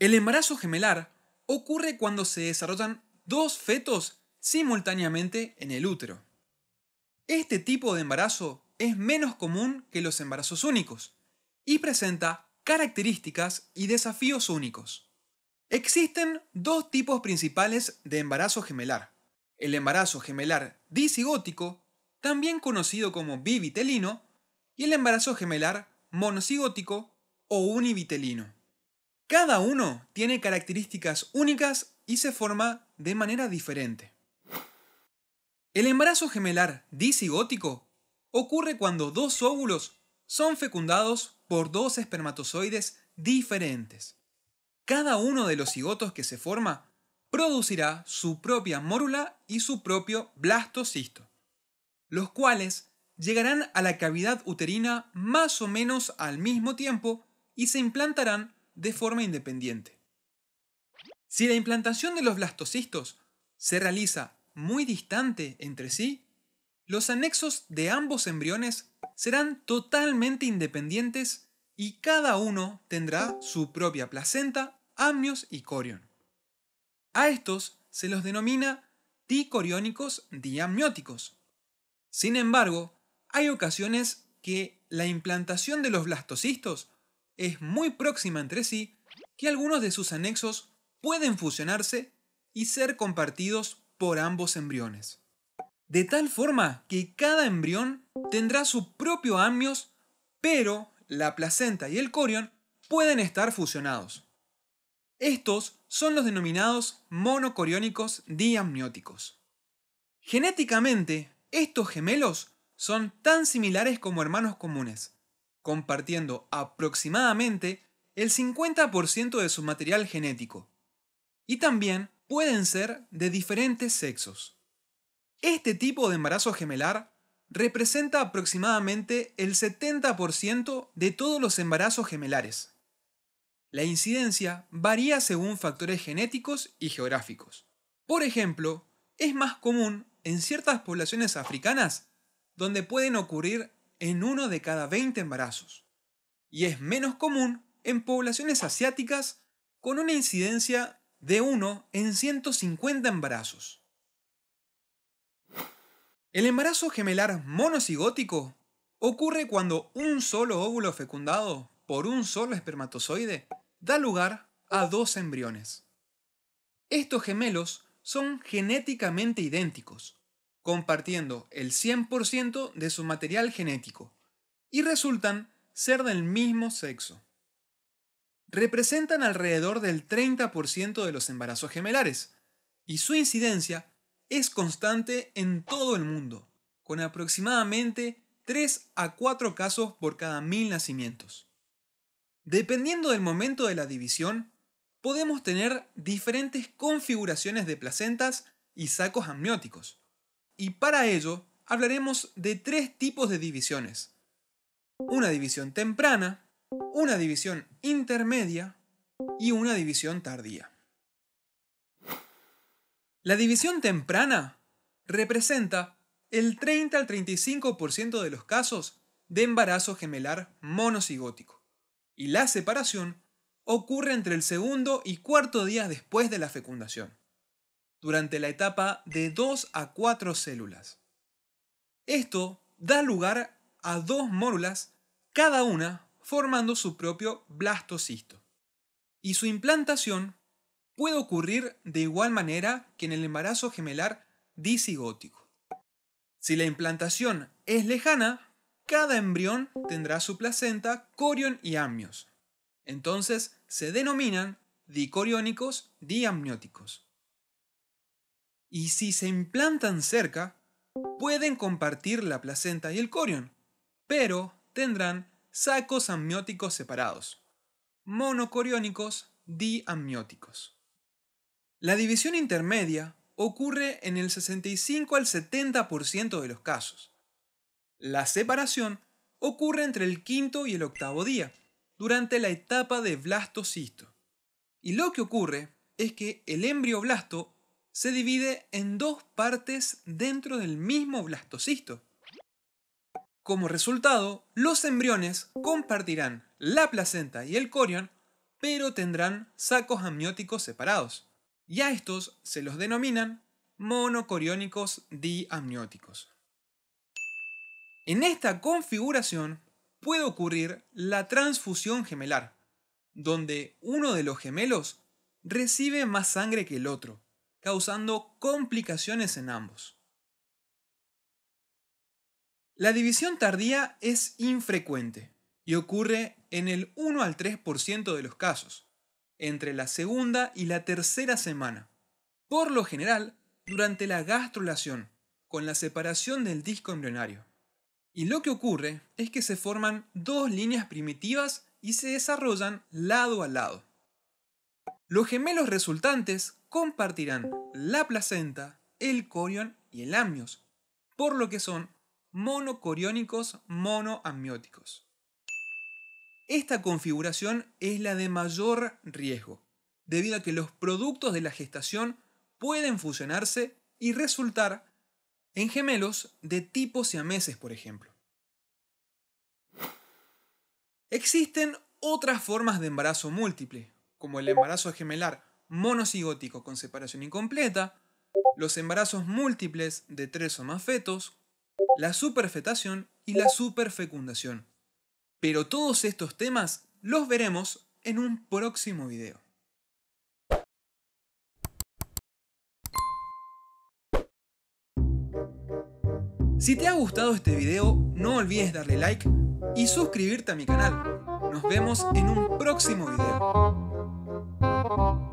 El embarazo gemelar ocurre cuando se desarrollan dos fetos simultáneamente en el útero. Este tipo de embarazo es menos común que los embarazos únicos y presenta características y desafíos únicos. Existen dos tipos principales de embarazo gemelar. El embarazo gemelar disigótico, también conocido como bivitelino, y el embarazo gemelar monocigótico o univitelino. Cada uno tiene características únicas y se forma de manera diferente. El embarazo gemelar disigótico ocurre cuando dos óvulos son fecundados por dos espermatozoides diferentes. Cada uno de los cigotos que se forma producirá su propia mórula y su propio blastocisto, los cuales llegarán a la cavidad uterina más o menos al mismo tiempo y se implantarán de forma independiente. Si la implantación de los blastocistos se realiza muy distante entre sí, los anexos de ambos embriones serán totalmente independientes y cada uno tendrá su propia placenta, amnios y corión. A estos se los denomina dicoriónicos diamnióticos. Sin embargo, hay ocasiones que la implantación de los blastocistos es muy próxima entre sí que algunos de sus anexos pueden fusionarse y ser compartidos por ambos embriones. De tal forma que cada embrión tendrá su propio amnios, pero la placenta y el corión pueden estar fusionados. Estos son los denominados monocoriónicos diamnióticos. Genéticamente, estos gemelos son tan similares como hermanos comunes, compartiendo aproximadamente el 50% de su material genético. Y también pueden ser de diferentes sexos. Este tipo de embarazo gemelar representa aproximadamente el 70% de todos los embarazos gemelares. La incidencia varía según factores genéticos y geográficos. Por ejemplo, es más común en ciertas poblaciones africanas donde pueden ocurrir en uno de cada 20 embarazos y es menos común en poblaciones asiáticas con una incidencia de uno en 150 embarazos. El embarazo gemelar monocigótico ocurre cuando un solo óvulo fecundado por un solo espermatozoide da lugar a dos embriones. Estos gemelos son genéticamente idénticos, compartiendo el 100% de su material genético y resultan ser del mismo sexo. Representan alrededor del 30% de los embarazos gemelares y su incidencia es constante en todo el mundo, con aproximadamente 3 a 4 casos por cada 1000 nacimientos. Dependiendo del momento de la división, podemos tener diferentes configuraciones de placentas y sacos amnióticos, y para ello hablaremos de tres tipos de divisiones. Una división temprana, una división intermedia y una división tardía. La división temprana representa el 30 al 35% de los casos de embarazo gemelar monocigótico, y la separación ocurre entre el segundo y cuarto día después de la fecundación durante la etapa de 2 a 4 células. Esto da lugar a dos mórulas, cada una formando su propio blastocisto. Y su implantación puede ocurrir de igual manera que en el embarazo gemelar disigótico. Si la implantación es lejana, cada embrión tendrá su placenta, corión y amnios. Entonces se denominan dicoriónicos diamnióticos y si se implantan cerca, pueden compartir la placenta y el corión, pero tendrán sacos amnióticos separados, monocoriónicos diamnióticos. La división intermedia ocurre en el 65 al 70% de los casos. La separación ocurre entre el quinto y el octavo día, durante la etapa de blastocisto. Y lo que ocurre es que el embrioblasto se divide en dos partes dentro del mismo blastocisto. Como resultado, los embriones compartirán la placenta y el corión, pero tendrán sacos amnióticos separados. Y a estos se los denominan monocoriónicos diamnióticos. En esta configuración puede ocurrir la transfusión gemelar, donde uno de los gemelos recibe más sangre que el otro, causando complicaciones en ambos. La división tardía es infrecuente y ocurre en el 1 al 3% de los casos, entre la segunda y la tercera semana, por lo general durante la gastrulación, con la separación del disco embrionario. Y lo que ocurre es que se forman dos líneas primitivas y se desarrollan lado a lado. Los gemelos resultantes compartirán la placenta, el corión y el amnios, por lo que son monocoriónicos monoamnióticos. Esta configuración es la de mayor riesgo, debido a que los productos de la gestación pueden fusionarse y resultar en gemelos de tipo siameses, por ejemplo. Existen otras formas de embarazo múltiple, como el embarazo gemelar monocigótico con separación incompleta, los embarazos múltiples de tres o más fetos, la superfetación y la superfecundación. Pero todos estos temas los veremos en un próximo video. Si te ha gustado este video, no olvides darle like y suscribirte a mi canal. Nos vemos en un próximo video. Thank you.